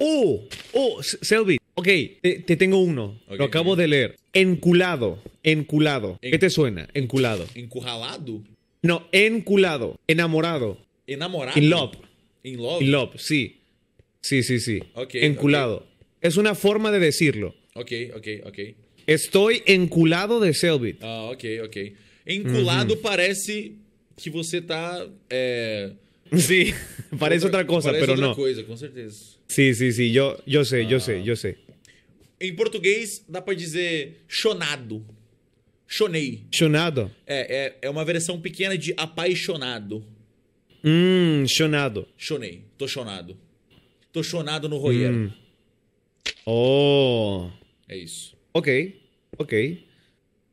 Oh, oh, Selby. Ok, te, tengo uno. lo acabo de leer. Enculado, enculado. ¿Qué te suena? Enculado. ¿Encujalado? No, enculado. Enamorado. Enamorado. In love. In love. sí. Sí, sí, sí. enculado. Es una forma de decirlo. Ok, ok, ok. Estoy enculado de Selby. Ah, ok, ok. Enculado parece que você está. Eh, Sí, parece otra, otra cosa, parece pero otra no. coisa, com certeza. Sí, sí, sí, yo, yo sé, yo ah. sé, yo sé. Em português, dá pra dizer chonado. Chonei. Chonado? É, é, é uma versão pequena de apaixonado. Hum, chonado. Chonei. Tô chonado. Tô chonado no roeiro. Hum. Oh. É isso. Ok, ok.